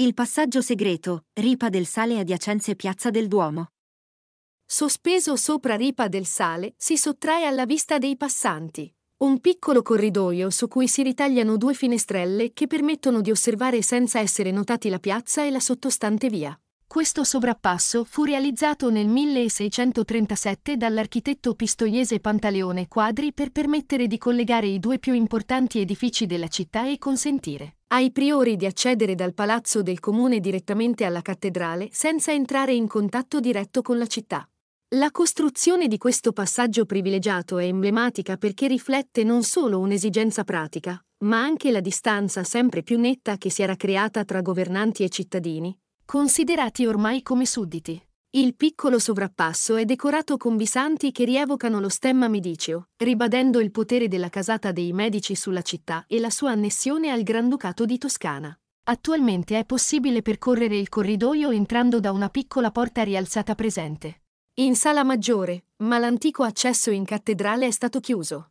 Il passaggio segreto, Ripa del Sale adiacenze Piazza del Duomo. Sospeso sopra Ripa del Sale si sottrae alla vista dei passanti. Un piccolo corridoio su cui si ritagliano due finestrelle che permettono di osservare senza essere notati la piazza e la sottostante via. Questo sovrappasso fu realizzato nel 1637 dall'architetto pistoiese Pantaleone Quadri per permettere di collegare i due più importanti edifici della città e consentire ai priori di accedere dal palazzo del comune direttamente alla cattedrale senza entrare in contatto diretto con la città. La costruzione di questo passaggio privilegiato è emblematica perché riflette non solo un'esigenza pratica, ma anche la distanza sempre più netta che si era creata tra governanti e cittadini, considerati ormai come sudditi. Il piccolo sovrappasso è decorato con bisanti che rievocano lo stemma mediceo, ribadendo il potere della casata dei Medici sulla città e la sua annessione al Granducato di Toscana. Attualmente è possibile percorrere il corridoio entrando da una piccola porta rialzata presente. In sala maggiore, ma l'antico accesso in cattedrale è stato chiuso.